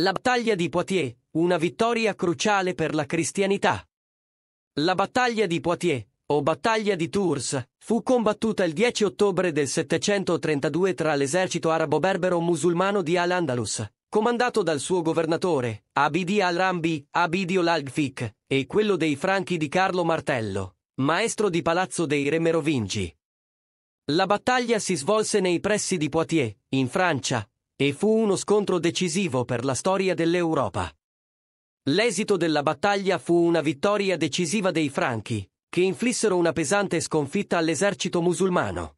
La battaglia di Poitiers, una vittoria cruciale per la cristianità. La battaglia di Poitiers, o battaglia di Tours, fu combattuta il 10 ottobre del 732 tra l'esercito arabo-berbero musulmano di Al-Andalus, comandato dal suo governatore, Abidi al-Rambi, Abidio l'Algfic, e quello dei Franchi di Carlo Martello, maestro di palazzo dei re merovingi. La battaglia si svolse nei pressi di Poitiers, in Francia, e fu uno scontro decisivo per la storia dell'Europa. L'esito della battaglia fu una vittoria decisiva dei Franchi, che inflissero una pesante sconfitta all'esercito musulmano.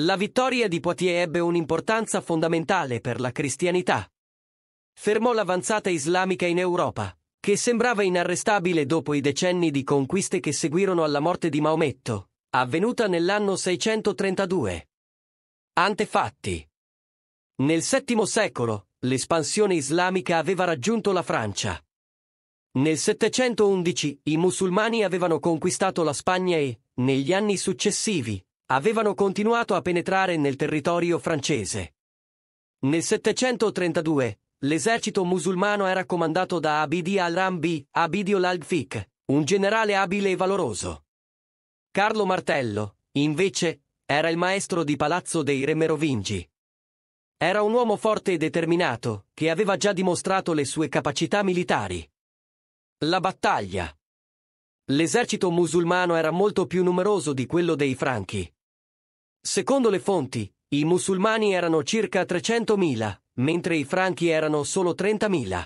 La vittoria di Poitiers ebbe un'importanza fondamentale per la cristianità. Fermò l'avanzata islamica in Europa, che sembrava inarrestabile dopo i decenni di conquiste che seguirono alla morte di Maometto, avvenuta nell'anno 632. Antefatti nel VII secolo, l'espansione islamica aveva raggiunto la Francia. Nel 711 i musulmani avevano conquistato la Spagna e, negli anni successivi, avevano continuato a penetrare nel territorio francese. Nel 732 l'esercito musulmano era comandato da Abidi al-Rambi, Abidio al-Gfik, un generale abile e valoroso. Carlo Martello, invece, era il maestro di palazzo dei re merovingi. Era un uomo forte e determinato, che aveva già dimostrato le sue capacità militari. La battaglia. L'esercito musulmano era molto più numeroso di quello dei franchi. Secondo le fonti, i musulmani erano circa 300.000, mentre i franchi erano solo 30.000.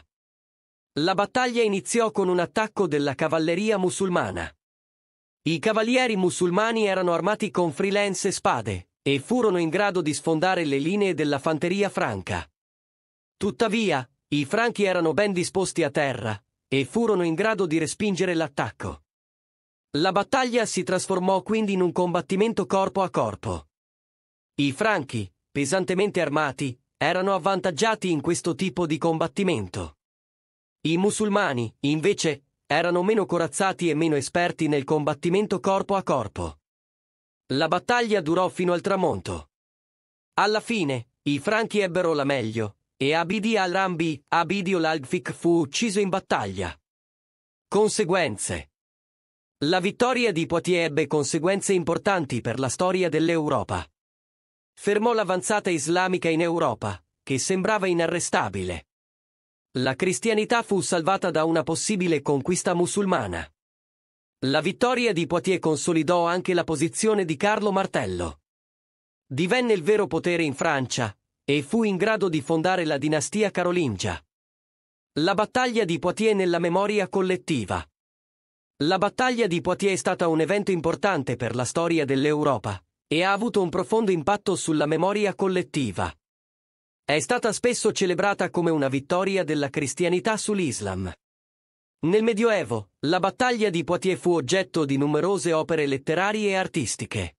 La battaglia iniziò con un attacco della cavalleria musulmana. I cavalieri musulmani erano armati con freelance e spade, e furono in grado di sfondare le linee della fanteria franca. Tuttavia, i franchi erano ben disposti a terra e furono in grado di respingere l'attacco. La battaglia si trasformò quindi in un combattimento corpo a corpo. I franchi, pesantemente armati, erano avvantaggiati in questo tipo di combattimento. I musulmani, invece, erano meno corazzati e meno esperti nel combattimento corpo a corpo. La battaglia durò fino al tramonto. Alla fine, i Franchi ebbero la meglio, e Abidi al-Rambi, Abidio l'Algfic fu ucciso in battaglia. Conseguenze La vittoria di Poitiers ebbe conseguenze importanti per la storia dell'Europa. Fermò l'avanzata islamica in Europa, che sembrava inarrestabile. La cristianità fu salvata da una possibile conquista musulmana. La vittoria di Poitiers consolidò anche la posizione di Carlo Martello. Divenne il vero potere in Francia e fu in grado di fondare la dinastia carolingia. La battaglia di Poitiers nella memoria collettiva. La battaglia di Poitiers è stata un evento importante per la storia dell'Europa e ha avuto un profondo impatto sulla memoria collettiva. È stata spesso celebrata come una vittoria della cristianità sull'Islam. Nel Medioevo, la battaglia di Poitiers fu oggetto di numerose opere letterarie e artistiche.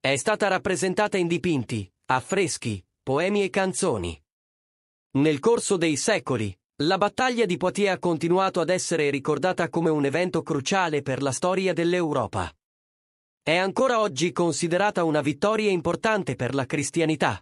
È stata rappresentata in dipinti, affreschi, poemi e canzoni. Nel corso dei secoli, la battaglia di Poitiers ha continuato ad essere ricordata come un evento cruciale per la storia dell'Europa. È ancora oggi considerata una vittoria importante per la cristianità.